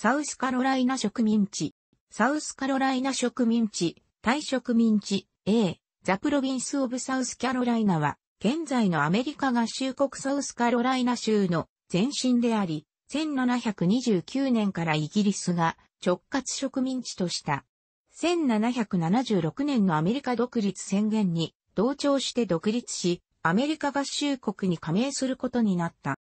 サウスカロライナ植民地、サウスカロライナ植民地、大植民地、A、ザプロビンス・オブ・サウスカロライナは、現在のアメリカ合衆国サウスカロライナ州の前身であり、1729年からイギリスが直轄植民地とした。1776年のアメリカ独立宣言に同調して独立し、アメリカ合衆国に加盟することになった。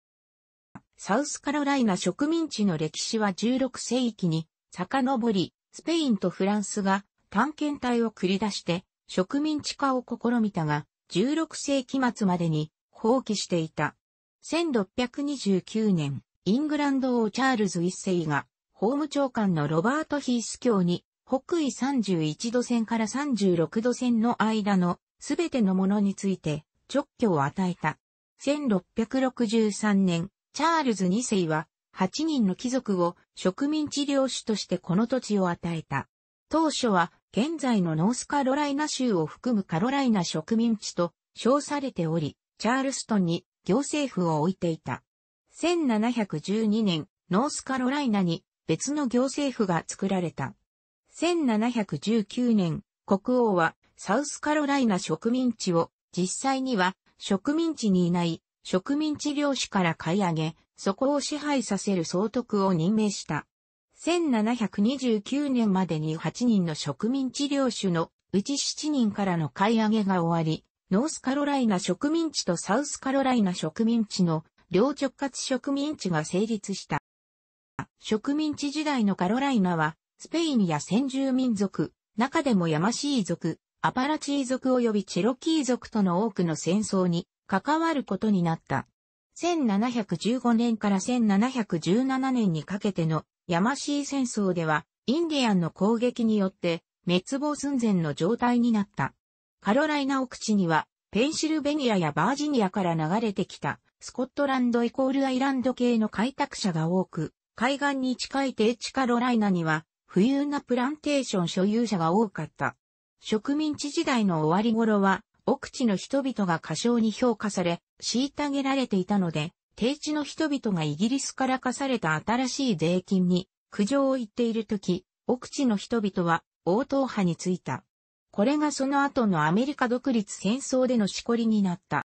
サウスカロライナ植民地の歴史は16世紀に遡り、スペインとフランスが探検隊を繰り出して植民地化を試みたが、16世紀末までに放棄していた。1629年、イングランド王チャールズ一世が法務長官のロバート・ヒース教に北緯31度線から36度線の間のすべてのものについて直挙を与えた。1663年、チャールズ2世は8人の貴族を植民地領主としてこの土地を与えた。当初は現在のノースカロライナ州を含むカロライナ植民地と称されており、チャールストンに行政府を置いていた。1712年、ノースカロライナに別の行政府が作られた。1719年、国王はサウスカロライナ植民地を実際には植民地にいない植民地領主から買い上げ、そこを支配させる総督を任命した。1729年までに8人の植民地領主のうち7人からの買い上げが終わり、ノースカロライナ植民地とサウスカロライナ植民地の両直轄植民地が成立した。植民地時代のカロライナは、スペインや先住民族、中でもヤマシー族、アパラチー族及びチェロキー族との多くの戦争に関わることになった。1715年から1717年にかけての山マシー戦争では、インディアンの攻撃によって滅亡寸前の状態になった。カロライナ奥地には、ペンシルベニアやバージニアから流れてきた、スコットランドイコールアイランド系の開拓者が多く、海岸に近い低地カロライナには、富裕なプランテーション所有者が多かった。植民地時代の終わり頃は、奥地の人々が過小に評価され、虐げられていたので、低地の人々がイギリスから課された新しい税金に苦情を言っているとき、奥地の人々は応答派についた。これがその後のアメリカ独立戦争でのしこりになった。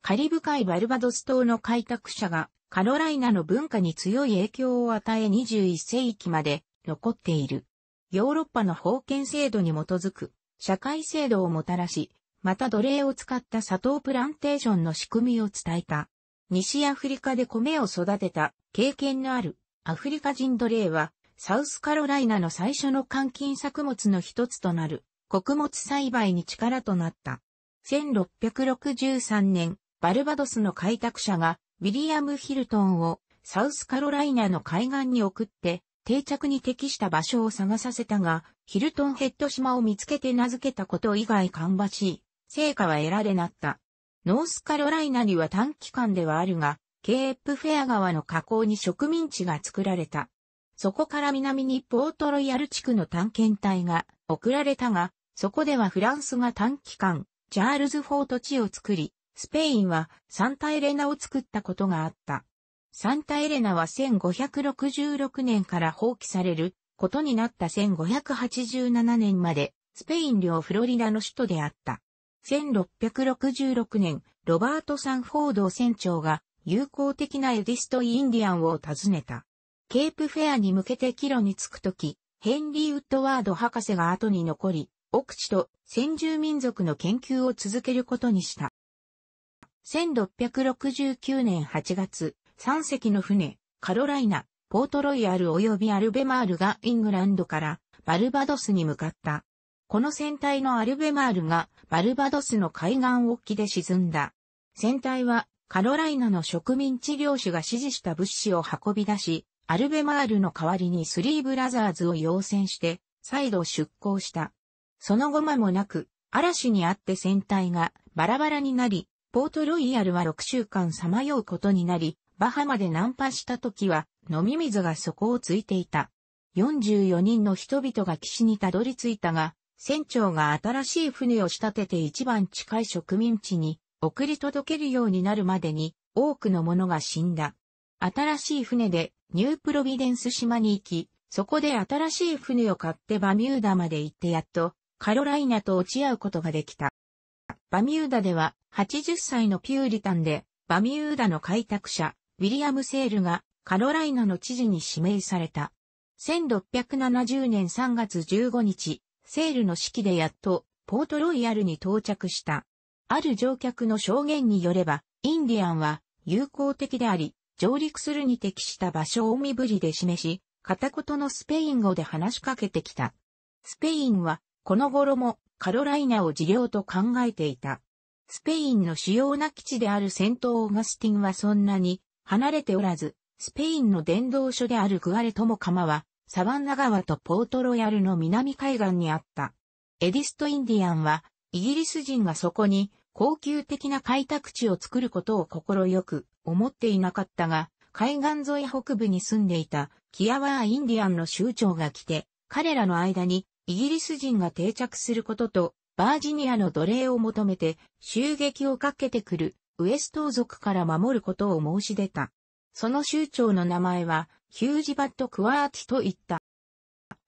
カリブ海バルバドス島の開拓者がカロライナの文化に強い影響を与え21世紀まで残っている。ヨーロッパの封建制度に基づく社会制度をもたらし、また奴隷を使った砂糖プランテーションの仕組みを伝えた。西アフリカで米を育てた経験のあるアフリカ人奴隷はサウスカロライナの最初の換金作物の一つとなる穀物栽培に力となった。1663年、バルバドスの開拓者がウィリアム・ヒルトンをサウスカロライナの海岸に送って定着に適した場所を探させたが、ヒルトンヘッド島を見つけて名付けたこと以外芳しい成果は得られなった。ノースカロライナには短期間ではあるが、ケープフェア川の河口に植民地が作られた。そこから南にポートロイヤル地区の探検隊が送られたが、そこではフランスが短期間、チャールズ・フォート地を作り、スペインはサンタエレナを作ったことがあった。サンタエレナは1566年から放棄されることになった1587年までスペイン領フロリダの首都であった。1666年、ロバート・サンフォード船長が友好的なエディスト・インディアンを訪ねた。ケープフェアに向けて帰路に着くとき、ヘンリー・ウッドワード博士が後に残り、奥地と先住民族の研究を続けることにした。1669年8月、3隻の船、カロライナ、ポートロイヤル及びアルベマールがイングランドからバルバドスに向かった。この船体のアルベマールがバルバドスの海岸沖で沈んだ。船体はカロライナの植民地領主が指示した物資を運び出し、アルベマールの代わりにスリーブラザーズを要請して、再度出港した。その後間もなく、嵐にあって船体がバラバラになり、ポートロイヤルは6週間さまようことになり、バハマで難破した時は飲み水が底をついていた。44人の人々が岸にたどり着いたが、船長が新しい船を仕立てて一番近い植民地に送り届けるようになるまでに多くの者が死んだ。新しい船でニュープロビデンス島に行き、そこで新しい船を買ってバミューダまで行ってやっとカロライナと落ち合うことができた。バミューダでは80歳のピューリタンでバミューダの開拓者ウィリアム・セールがカロライナの知事に指名された。1670年3月15日、セールの式でやっと、ポートロイヤルに到着した。ある乗客の証言によれば、インディアンは友好的であり、上陸するに適した場所を身振りで示し、片言のスペイン語で話しかけてきた。スペインは、この頃もカロライナを事業と考えていた。スペインの主要な基地であるセント・オーガスティンはそんなに離れておらず、スペインの伝道所であるグアレトモカマはサバンナ川とポートロヤルの南海岸にあった。エディスト・インディアンは、イギリス人がそこに高級的な開拓地を作ることを快く思っていなかったが、海岸沿い北部に住んでいたキアワー・インディアンの州長が来て、彼らの間にイギリス人が定着することと、バージニアの奴隷を求めて襲撃をかけてくるウエスト族から守ることを申し出た。その州長の名前はヒュージバット・クワーティといった。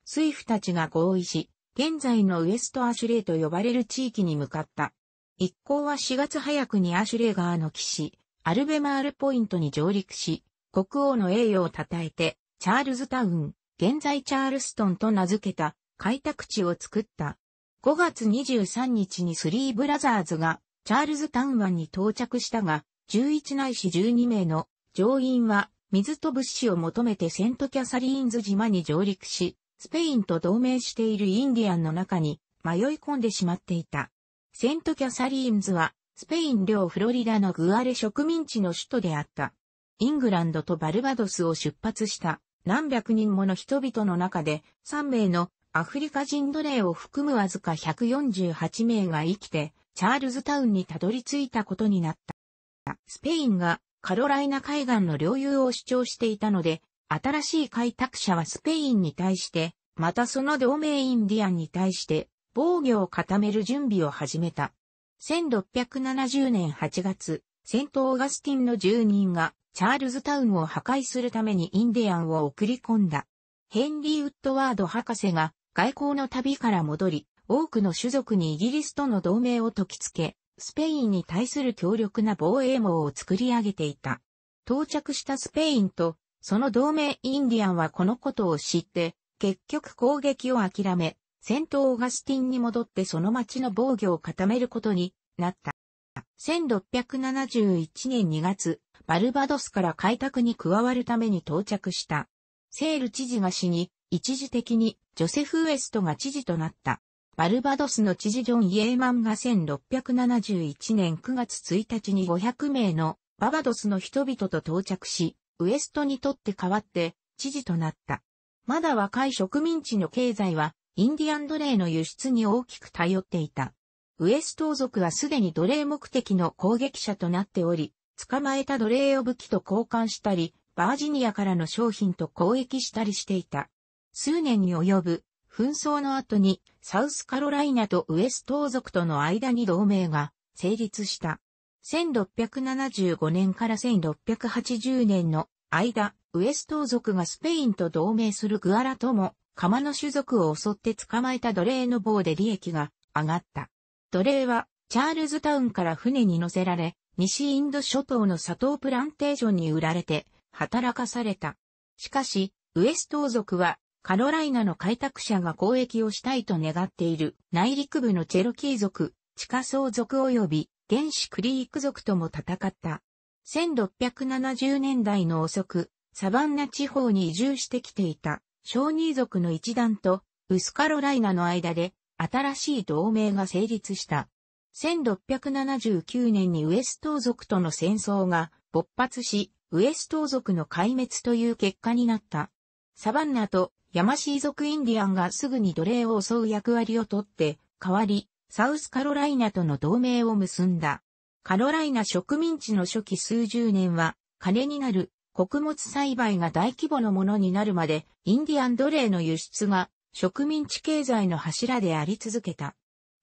スイフたちが合意し、現在のウエストアシュレイと呼ばれる地域に向かった。一行は4月早くにアシュレイ川の岸、アルベマールポイントに上陸し、国王の栄誉を称えて、チャールズタウン、現在チャールストンと名付けた開拓地を作った。5月23日にスリーブラザーズがチャールズタウン湾に到着したが、11ないし12名の乗員は水と物資を求めてセントキャサリーンズ島に上陸し、スペインと同盟しているインディアンの中に迷い込んでしまっていた。セントキャサリーンズは、スペイン領フロリダのグアレ植民地の首都であった。イングランドとバルバドスを出発した何百人もの人々の中で3名のアフリカ人奴隷を含むわずか148名が生きてチャールズタウンにたどり着いたことになった。スペインがカロライナ海岸の領有を主張していたので、新しい開拓者はスペインに対して、またその同盟インディアンに対して防御を固める準備を始めた。1670年8月、セント・オーガスティンの住人がチャールズタウンを破壊するためにインディアンを送り込んだ。ヘンリー・ウッドワード博士が外交の旅から戻り、多くの種族にイギリスとの同盟を解きつけ、スペインに対する強力な防衛網を作り上げていた。到着したスペインと、その同盟インディアンはこのことを知って、結局攻撃を諦め、戦闘オガスティンに戻ってその町の防御を固めることになった。1671年2月、バルバドスから開拓に加わるために到着した。セール知事が死に、一時的にジョセフ・ウエストが知事となった。バルバドスの知事ジョン・イエーマンが1671年9月1日に500名のババドスの人々と到着し、ウエストにとって代わって知事となった。まだ若い植民地の経済はインディアン奴隷の輸出に大きく頼っていた。ウエスト族はすでに奴隷目的の攻撃者となっており、捕まえた奴隷を武器と交換したり、バージニアからの商品と交易したりしていた。数年に及ぶ紛争の後にサウスカロライナとウエストー族との間に同盟が成立した。1675年から1680年の間、ウエストー族がスペインと同盟するグアラとも、釜の種族を襲って捕まえた奴隷の棒で利益が上がった。奴隷はチャールズタウンから船に乗せられ、西インド諸島の砂糖プランテーションに売られて働かされた。しかし、ウエストー族はカロライナの開拓者が交易をしたいと願っている内陸部のチェロキー族、地下層族及び原始クリーク族とも戦った。1670年代の遅く、サバンナ地方に移住してきていた小ニー族の一団とウスカロライナの間で新しい同盟が成立した。1679年にウエスト族との戦争が勃発し、ウエスト族の壊滅という結果になった。サバンナとヤマシー族インディアンがすぐに奴隷を襲う役割をとって、代わり、サウスカロライナとの同盟を結んだ。カロライナ植民地の初期数十年は、金になる穀物栽培が大規模なものになるまで、インディアン奴隷の輸出が植民地経済の柱であり続けた。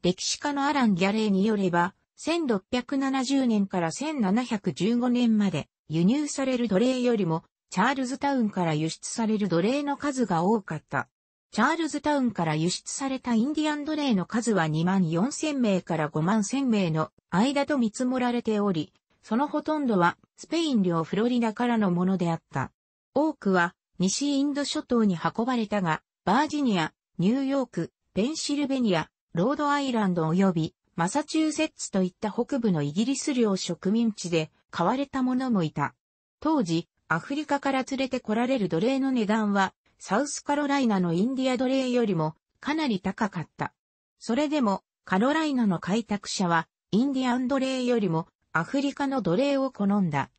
歴史家のアラン・ギャレーによれば、1670年から1715年まで輸入される奴隷よりもチャールズタウンから輸出される奴隷の数が多かった。チャールズタウンから輸出されたインディアン奴隷の数は2万4千名から5万千名の間と見積もられており、そのほとんどはスペイン領フロリダからのものであった。多くは西インド諸島に運ばれたが、バージニア、ニューヨーク、ペンシルベニア、ロードアイランド及びマサチューセッツといった北部のイギリス領植民地で買われたものもいた。当時、アフリカから連れてこられる奴隷の値段は、サウスカロライナのインディア奴隷よりもかなり高かった。それでも、カロライナの開拓者は、インディアン奴隷よりもアフリカの奴隷を好んだ。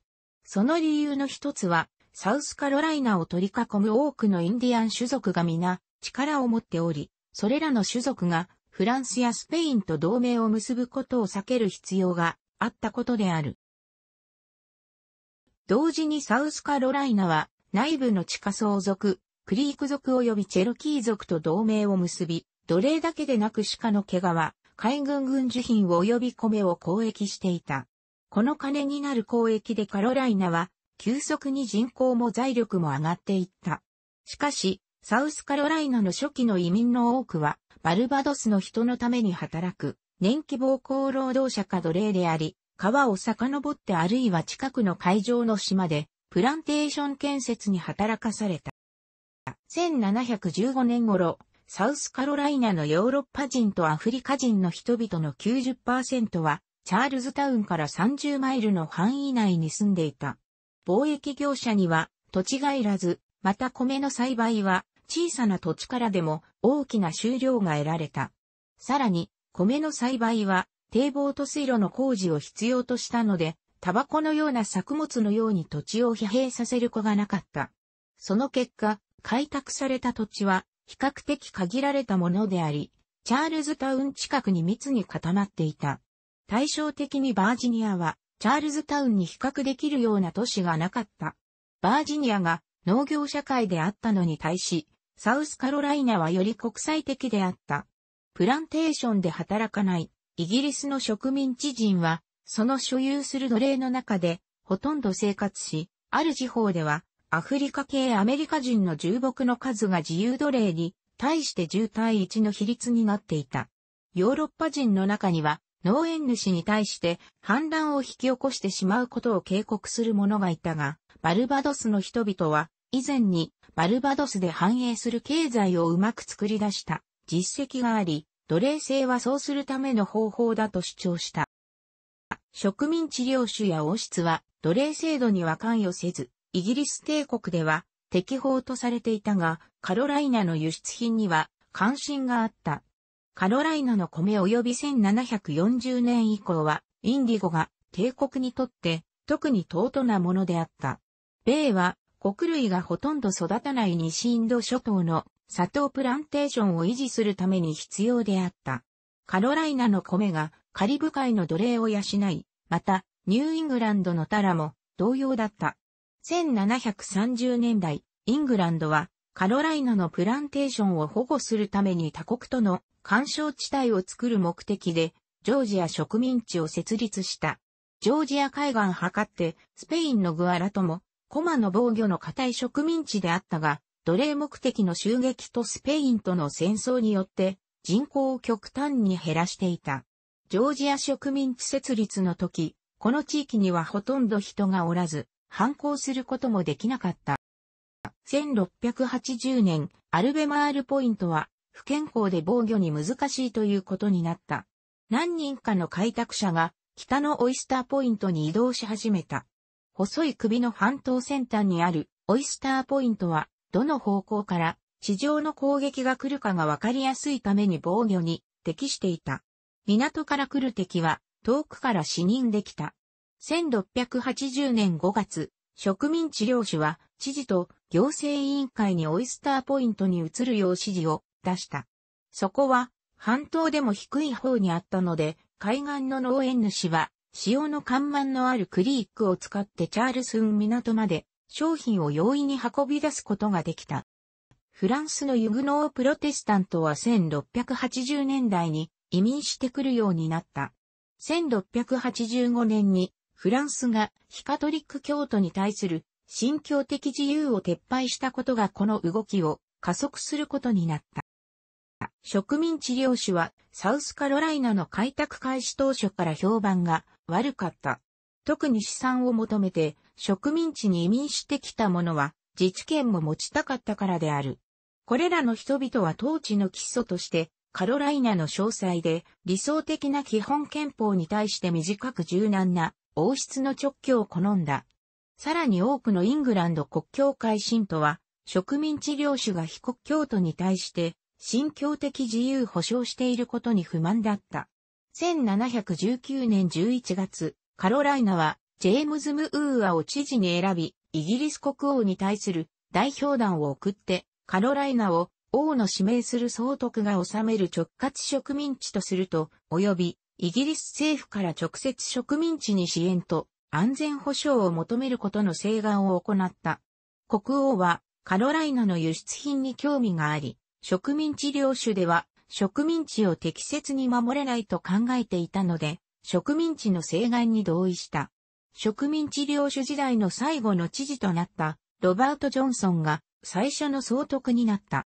その理由の一つは、サウスカロライナを取り囲む多くのインディアン種族が皆力を持っており、それらの種族がフランスやスペインと同盟を結ぶことを避ける必要があったことである。同時にサウスカロライナは内部の地下層族、クリーク族及びチェロキー族と同盟を結び、奴隷だけでなく鹿の毛皮、海軍軍需品及び米を交易していた。この金になる交易でカロライナは急速に人口も財力も上がっていった。しかし、サウスカロライナの初期の移民の多くは、バルバドスの人のために働く、年季暴行労働者か奴隷であり、川を遡ってあるいは近くの海上の島で、プランテーション建設に働かされた。1715年頃、サウスカロライナのヨーロッパ人とアフリカ人の人々の90%は、チャールズタウンから30マイルの範囲内に住んでいた。貿易業者には土地がいらず、また米の栽培は小さな土地からでも大きな収量が得られた。さらに、米の栽培は堤防と水路の工事を必要としたので、タバコのような作物のように土地を疲弊させる子がなかった。その結果、開拓された土地は比較的限られたものであり、チャールズタウン近くに密に固まっていた。対照的にバージニアは、チャールズタウンに比較できるような都市がなかった。バージニアが農業社会であったのに対し、サウスカロライナはより国際的であった。プランテーションで働かない、イギリスの植民地人は、その所有する奴隷の中で、ほとんど生活し、ある地方では、アフリカ系アメリカ人の重木の数が自由奴隷に、対して10対1の比率になっていた。ヨーロッパ人の中には、農園主に対して反乱を引き起こしてしまうことを警告する者がいたが、バルバドスの人々は、以前にバルバドスで繁栄する経済をうまく作り出した実績があり、奴隷制はそうするための方法だと主張した。植民治領主や王室は奴隷制度には関与せず、イギリス帝国では適法とされていたが、カロライナの輸出品には関心があった。カロライナの米及び1740年以降は、インディゴが帝国にとって特に尊なものであった。米は穀類がほとんど育たない西インド諸島の砂糖プランテーションを維持するために必要であった。カロライナの米がカリブ海の奴隷を養い、また、ニューイングランドのタラも同様だった。1730年代、イングランドはカロライナのプランテーションを保護するために他国との干渉地帯を作る目的で、ジョージア植民地を設立した。ジョージア海岸を図って、スペインのグアラとも、コマの防御の固い植民地であったが、奴隷目的の襲撃とスペインとの戦争によって人口を極端に減らしていた。ジョージア植民地設立の時、この地域にはほとんど人がおらず、反抗することもできなかった。1680年、アルベマールポイントは、不健康で防御に難しいということになった。何人かの開拓者が、北のオイスターポイントに移動し始めた。細い首の半島先端にあるオイスターポイントは、どの方向から地上の攻撃が来るかがわかりやすいために防御に適していた。港から来る敵は遠くから死人できた。1680年5月、植民地領主は知事と行政委員会にオイスターポイントに移るよう指示を出した。そこは半島でも低い方にあったので、海岸の農園主は潮の干満のあるクリークを使ってチャールスン港まで商品を容易に運び出すことができた。フランスのユグノープロテスタントは1680年代に移民してくるようになった。1685年にフランスがヒカトリック教徒に対する信教的自由を撤廃したことがこの動きを加速することになった。植民地領主はサウスカロライナの開拓開始当初から評判が悪かった。特に資産を求めて植民地に移民してきた者は自治権も持ちたかったからである。これらの人々は統治の基礎としてカロライナの詳細で理想的な基本憲法に対して短く柔軟な王室の直居を好んだ。さらに多くのイングランド国教会信徒は植民地領主が被国教徒に対して信教的自由保障していることに不満だった。1719年11月、カロライナは、ジェームズ・ムーアを知事に選び、イギリス国王に対する代表団を送って、カロライナを王の指名する総督が治める直轄植民地とすると、及び、イギリス政府から直接植民地に支援と安全保障を求めることの請願を行った。国王はカロライナの輸出品に興味があり、植民地領主では植民地を適切に守れないと考えていたので、植民地の請願に同意した。植民地領主時代の最後の知事となったロバート・ジョンソンが最初の総督になった。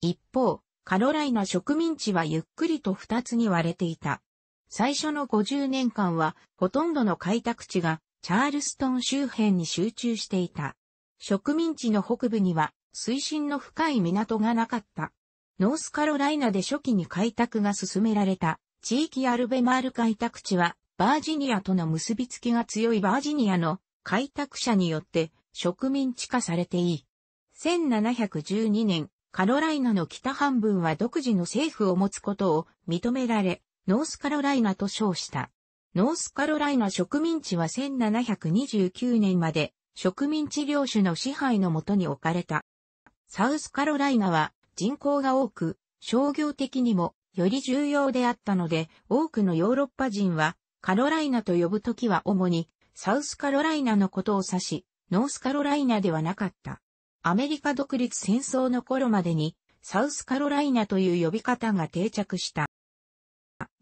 一方、カロライナ植民地はゆっくりと二つに割れていた。最初の50年間はほとんどの開拓地がチャールストン周辺に集中していた。植民地の北部には水深の深い港がなかった。ノースカロライナで初期に開拓が進められた地域アルベマール開拓地は、バージニアとの結びつきが強いバージニアの開拓者によって植民地化されていい。1712年、カロライナの北半分は独自の政府を持つことを認められ、ノースカロライナと称した。ノースカロライナ植民地は1729年まで植民地領主の支配のもとに置かれた。サウスカロライナは人口が多く、商業的にもより重要であったので、多くのヨーロッパ人は、カロライナと呼ぶときは主に、サウスカロライナのことを指し、ノースカロライナではなかった。アメリカ独立戦争の頃までに、サウスカロライナという呼び方が定着した。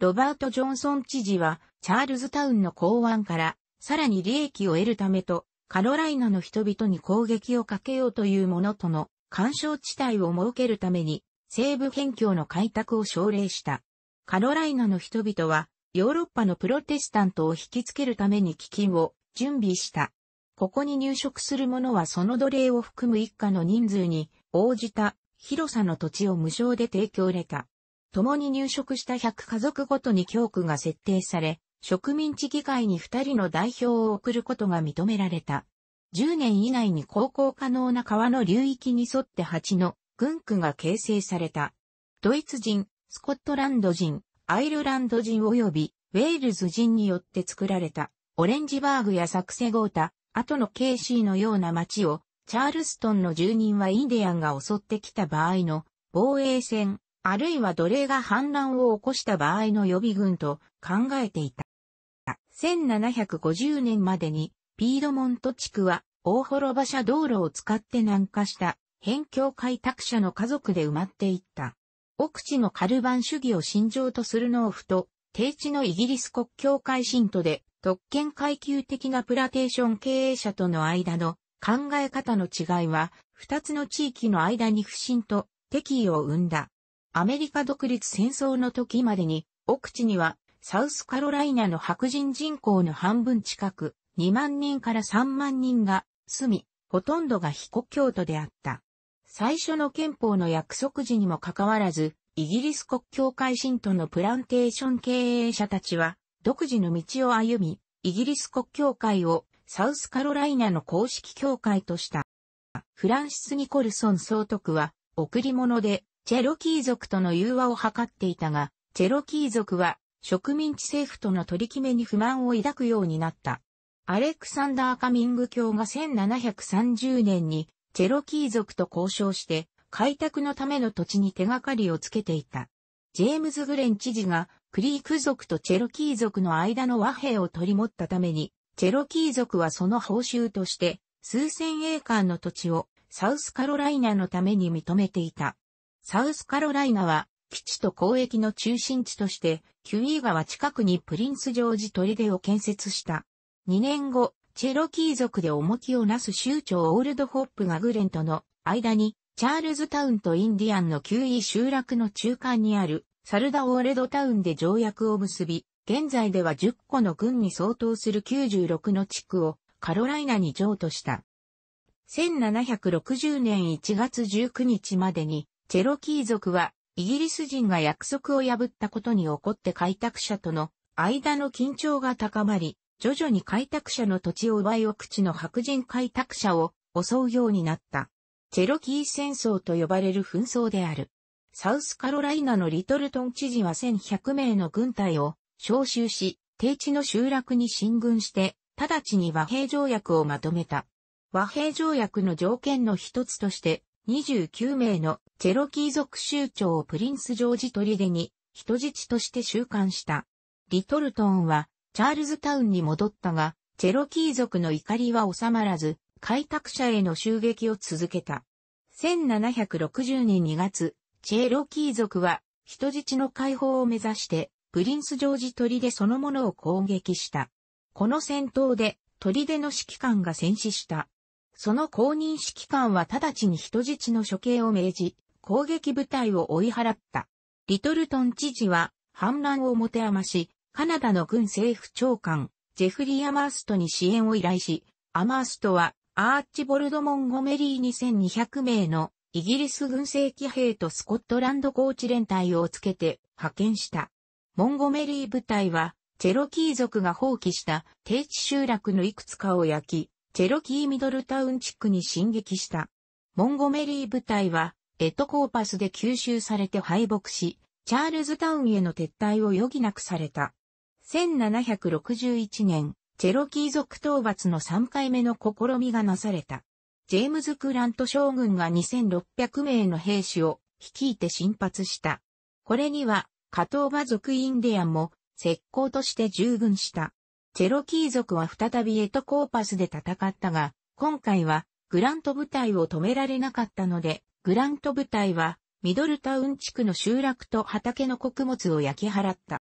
ロバート・ジョンソン知事は、チャールズタウンの港湾から、さらに利益を得るためと、カロライナの人々に攻撃をかけようというものとの干渉地帯を設けるために、西部辺境の開拓を奨励した。カロライナの人々は、ヨーロッパのプロテスタントを引きつけるために基金を準備した。ここに入植する者はその奴隷を含む一家の人数に応じた広さの土地を無償で提供れた。共に入植した100家族ごとに教区が設定され、植民地議会に2人の代表を送ることが認められた。10年以内に航行可能な川の流域に沿って8の軍区が形成された。ドイツ人、スコットランド人、アイルランド人及びウェールズ人によって作られた、オレンジバーグやサクセゴータ、後のケーシーのような町を、チャールストンの住人はインディアンが襲ってきた場合の防衛戦、あるいは奴隷が反乱を起こした場合の予備軍と考えていた。1750年までにピードモント地区は大滅場車道路を使って南下した辺境開拓者の家族で埋まっていった。奥地のカルバン主義を信条とする農夫と、低地のイギリス国境会信徒で、特権階級的なプラテーション経営者との間の考え方の違いは、二つの地域の間に不信と敵意を生んだ。アメリカ独立戦争の時までに、奥地にはサウスカロライナの白人人口の半分近く、2万人から3万人が住み、ほとんどが非国教とであった。最初の憲法の約束時にもかかわらず、イギリス国教会信徒のプランテーション経営者たちは、独自の道を歩み、イギリス国教会をサウスカロライナの公式教会とした。フランシス・ニコルソン総督は、贈り物で、チェロキー族との融和を図っていたが、チェロキー族は、植民地政府との取り決めに不満を抱くようになった。アレクサンダー・カミング教が1730年にチェロキー族と交渉して開拓のための土地に手がかりをつけていた。ジェームズ・グレン知事がクリーク族とチェロキー族の間の和平を取り持ったために、チェロキー族はその報酬として数千英間の土地をサウスカロライナのために認めていた。サウスカロライナは基地と交易の中心地として、キュイー川近くにプリンスジョージデを建設した。2年後、チェロキー族で重きをなす州長オールドホップがグレンとの間に、チャールズタウンとインディアンの旧位集落の中間にあるサルダオールドタウンで条約を結び、現在では10個の軍に相当する96の地区をカロライナに譲渡した。1760年1月19日までに、チェロキー族はイギリス人が約束を破ったことに起こって開拓者との間の緊張が高まり、徐々に開拓者の土地を奪い奥地の白人開拓者を襲うようになった。チェロキー戦争と呼ばれる紛争である。サウスカロライナのリトルトン知事は1100名の軍隊を招集し、低地の集落に進軍して、直ちに和平条約をまとめた。和平条約の条件の一つとして、29名のチェロキー族州長をプリンス・ジョージ・トリデに人質として収監した。リトルトンはチャールズタウンに戻ったが、チェロキー族の怒りは収まらず、開拓者への襲撃を続けた。1760年2月、チェロキー族は人質の解放を目指して、プリンスジョージトリデそのものを攻撃した。この戦闘で、トリデの指揮官が戦死した。その公認指揮官は直ちに人質の処刑を命じ、攻撃部隊を追い払った。リトルトン知事は反乱をもてし、カナダの軍政府長官、ジェフリー・アマーストに支援を依頼し、アマーストはアーチボルド・モンゴメリー2200名のイギリス軍政騎兵とスコットランドコーチ連隊をつけて派遣した。モンゴメリー部隊は、チェロキー族が放棄した低地集落のいくつかを焼き、チェロキーミドルタウン地区に進撃した。モンゴメリー部隊は、エトコーパスで吸収されて敗北し、チャールズタウンへの撤退を余儀なくされた。1761年、チェロキー族討伐の3回目の試みがなされた。ジェームズ・クラント将軍が2600名の兵士を率いて進発した。これには、カトーバ族インディアンも、石膏として従軍した。チェロキー族は再びエトコーパスで戦ったが、今回は、グラント部隊を止められなかったので、グラント部隊は、ミドルタウン地区の集落と畑の穀物を焼き払った。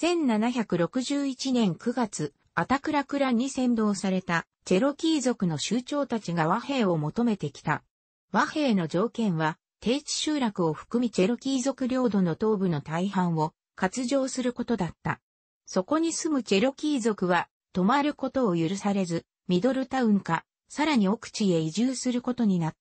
1761年9月、アタクラクラに先導されたチェロキー族の酋長たちが和平を求めてきた。和平の条件は、低地集落を含みチェロキー族領土の東部の大半を割譲することだった。そこに住むチェロキー族は、泊まることを許されず、ミドルタウンか、さらに奥地へ移住することになっ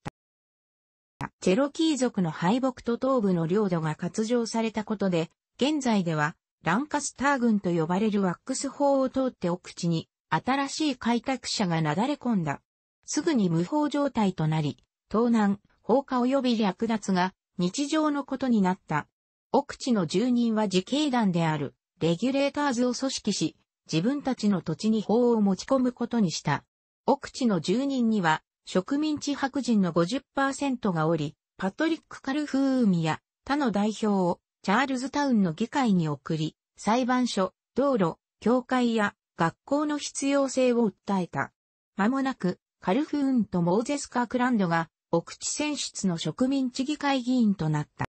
た。チェロキー族の敗北と東部の領土が割譲されたことで、現在ではランカスター軍と呼ばれるワックス法を通って奥地に、新しい開拓者がなだれ込んだ。すぐに無法状態となり、盗難、放火及び略奪が日常のことになった。奥地の住人は自警団である、レギュレーターズを組織し、自分たちの土地に法を持ち込むことにした。奥地の住人には、植民地白人の50%がおり、パトリック・カルフーミや他の代表をチャールズタウンの議会に送り、裁判所、道路、教会や学校の必要性を訴えた。間もなく、カルフーンとモーゼス・カークランドが、奥地選出の植民地議会議員となった。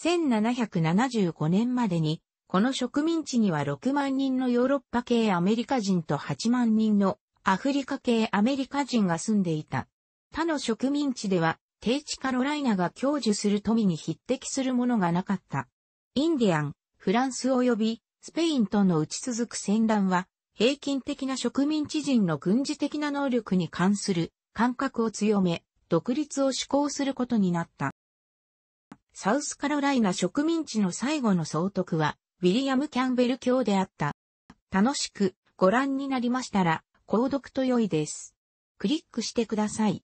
1775年までに、この植民地には6万人のヨーロッパ系アメリカ人と8万人のアフリカ系アメリカ人が住んでいた。他の植民地では、低地カロライナが享受する富に匹敵するものがなかった。インディアン、フランス及びスペインとの打ち続く戦乱は、平均的な植民地人の軍事的な能力に関する感覚を強め、独立を施行することになった。サウスカロライナ植民地の最後の総督は、ウィリアム・キャンベル教であった。楽しくご覧になりましたら、購読と良いです。クリックしてください。